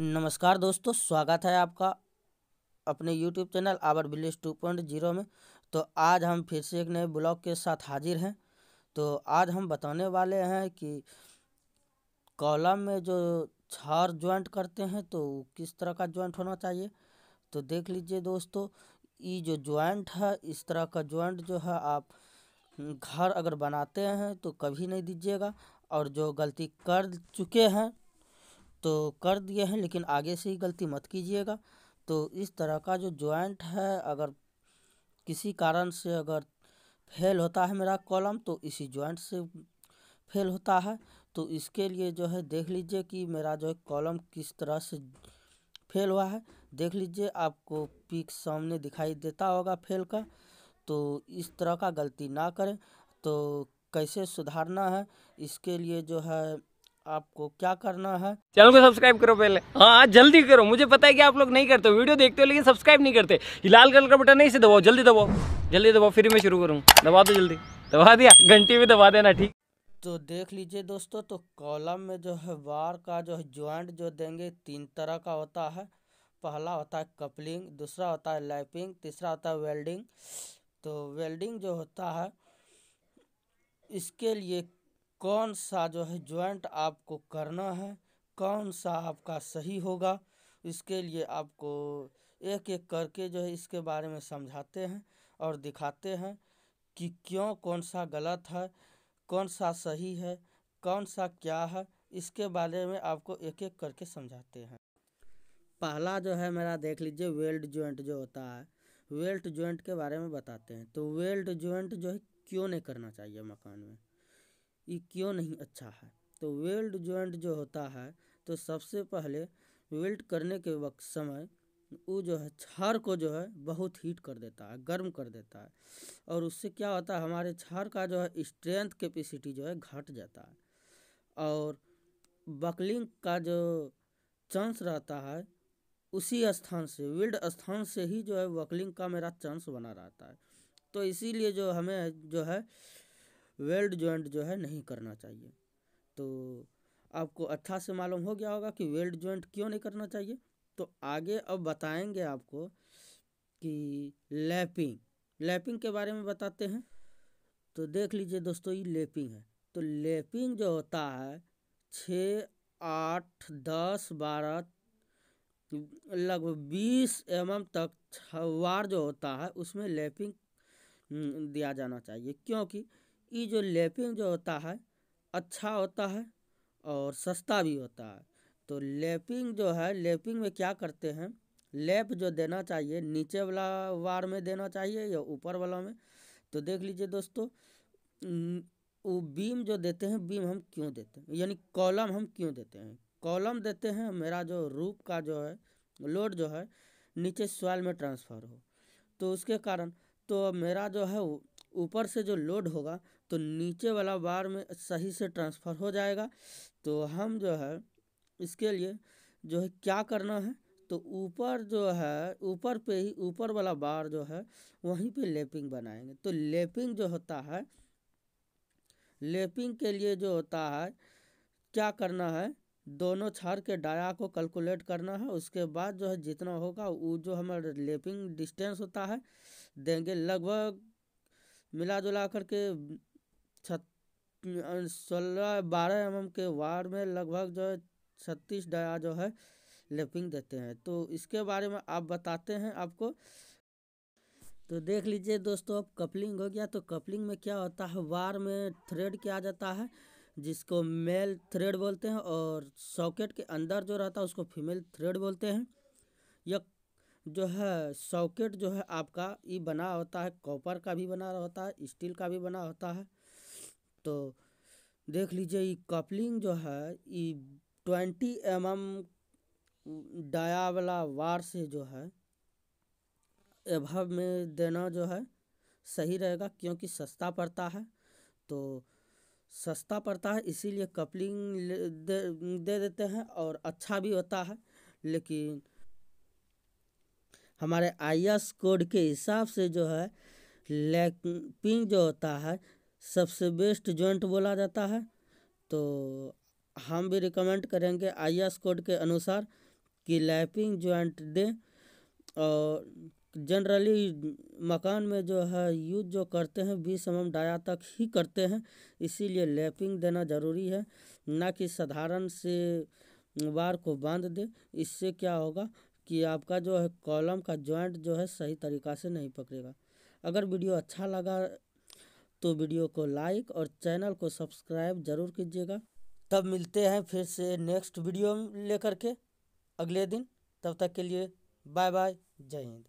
नमस्कार दोस्तों स्वागत है आपका अपने YouTube channel our village two point zero में तो आज हम फिर से एक नए ब्लॉग के साथ हाजिर हैं तो आज हम बताने वाले हैं कि कॉलम में जो छार ज्वाइंट करते हैं तो किस तरह का ज्वाइंट होना चाहिए तो देख लीजिए दोस्तों ये जो ज्वाइंट है इस तरह का ज्वाइंट जो है आप घर अगर बनाते हैं तो कभी नहीं दीजिएगा और जो गलती कर चुके हैं तो कर दिए हैं लेकिन आगे से ही गलती मत कीजिएगा तो इस तरह का जो ज्वाइंट है अगर किसी कारण से अगर फेल होता है मेरा कॉलम तो इसी ज्वाइंट से फेल होता है तो इसके लिए जो है देख लीजिए कि मेरा जो है कॉलम किस तरह से फेल हुआ है देख लीजिए आपको पीक सामने दिखाई देता होगा फेल का तो इस तरह का गलती ना करें तो कैसे सुधारना है इसके लिए जो है आपको क्या करना है चैनल को सब्सक्राइब करो पहले हाँ जल्दी करो मुझे पता है कि आप लोग नहीं करते वीडियो देखते हो लेकिन सब्सक्राइब नहीं करते लाल कलर का बटन नहीं से दबाओ जल्दी दबाओ जल्दी दबाओ फिर मैं शुरू करूँ दबा दो जल्दी दबा दिया घंटी भी दबा देना ठीक तो देख लीजिए दोस्तों तो कॉलम में जो है वार का जो है ज्वाइंट जो देंगे तीन तरह का होता है पहला होता है कपलिंग दूसरा होता है लैपिंग तीसरा होता है वेल्डिंग तो वेल्डिंग जो होता है इसके लिए कौन सा जो है ज्वाइंट आपको करना है कौन सा आपका सही होगा इसके लिए आपको एक एक करके जो है इसके बारे में समझाते हैं और दिखाते हैं कि क्यों कौन सा गलत है कौन सा सही है कौन सा क्या है इसके बारे में आपको एक एक करके समझाते हैं पहला जो है मेरा देख लीजिए वेल्ड ज्वाइंट जो होता है वेल्ट ज्वाइंट के बारे में बताते हैं तो वेल्ट ज्वाइंट जो है क्यों नहीं करना चाहिए मकान में ये क्यों नहीं अच्छा है तो वेल्ड ज्वाइंट जो होता है तो सबसे पहले वेल्ड करने के वक्त समय वो जो है छार को जो है बहुत हीट कर देता है गर्म कर देता है और उससे क्या होता है हमारे छार का जो है स्ट्रेंथ कैपेसिटी जो है घट जाता है और बकलिंग का जो चांस रहता है उसी स्थान से विल्ड स्थान से ही जो है वकलिंग का मेरा चांस बना रहता है तो इसीलिए जो हमें जो है वेल्ड जॉइंट जो है नहीं करना चाहिए तो आपको अच्छा से मालूम हो गया होगा कि वेल्ड ज्वाइंट क्यों नहीं करना चाहिए तो आगे अब बताएंगे आपको कि लैपिंग लैपिंग के बारे में बताते हैं तो देख लीजिए दोस्तों ये लेपिंग है तो लेपिंग जो होता है छ आठ दस बारह लगभग बीस एम एम तक वार जो होता है उसमें लेपिंग हम्म, दिया जाना चाहिए क्योंकि ये जो लैपिंग जो होता है अच्छा होता है और सस्ता भी होता है तो लैपिंग जो है लैपिंग में क्या करते हैं लेप जो देना चाहिए नीचे वाला वार में देना चाहिए या ऊपर वाला में तो देख लीजिए दोस्तों वो बीम जो देते हैं बीम हम क्यों देते हैं यानी कॉलम हम क्यों देते हैं कॉलम देते हैं मेरा जो रूप का जो है लोड जो है नीचे सॉइल में ट्रांसफ़र हो तो उसके कारण तो मेरा जो है ऊपर से जो लोड होगा तो नीचे वाला बार में सही से ट्रांसफ़र हो जाएगा तो हम जो है इसके लिए जो है क्या करना है तो ऊपर जो है ऊपर पे ही ऊपर वाला बार जो है वहीं पे लेपिंग बनाएंगे तो लेपिंग जो होता है लेपिंग के लिए जो होता है क्या करना है दोनों छार के डाया को कैलकुलेट करना है उसके बाद जो है जितना होगा वो जो हमारा लेपिंग डिस्टेंस होता है देंगे लगभग मिला जुला करके के अं, सोलह बारह एम के वार में लगभग जो है छत्तीस डया जो है लेपिंग देते हैं तो इसके बारे में आप बताते हैं आपको तो देख लीजिए दोस्तों अब कपलिंग हो गया तो कपलिंग में क्या होता है वार में थ्रेड किया जाता है जिसको मेल थ्रेड बोलते हैं और सॉकेट के अंदर जो रहता है उसको फीमेल थ्रेड बोलते हैं यह जो है सॉकेट जो है आपका ये बना होता है कॉपर का भी बना होता है स्टील का भी बना होता है तो देख लीजिए ये कपलिंग जो है ये ट्वेंटी एम एम डाया वाला वार से जो है एभव में देना जो है सही रहेगा क्योंकि सस्ता पड़ता है तो सस्ता पड़ता है इसीलिए कपलिंग दे, दे देते हैं और अच्छा भी होता है लेकिन हमारे आई एस कोड के हिसाब से जो है लैपिंग जो होता है सबसे बेस्ट जॉइंट बोला जाता है तो हम भी रिकमेंड करेंगे आई एस कोड के अनुसार कि लैपिंग जॉइंट दें और जनरली मकान में जो है यूज जो करते हैं बीस एम डाया तक ही करते हैं इसीलिए लैपिंग देना ज़रूरी है ना कि साधारण से वार को बांध दे इससे क्या होगा कि आपका जो है कॉलम का जॉइंट जो है सही तरीका से नहीं पकड़ेगा अगर वीडियो अच्छा लगा तो वीडियो को लाइक और चैनल को सब्सक्राइब जरूर कीजिएगा तब मिलते हैं फिर से नेक्स्ट वीडियो लेकर के अगले दिन तब तक के लिए बाय बाय जय हिंद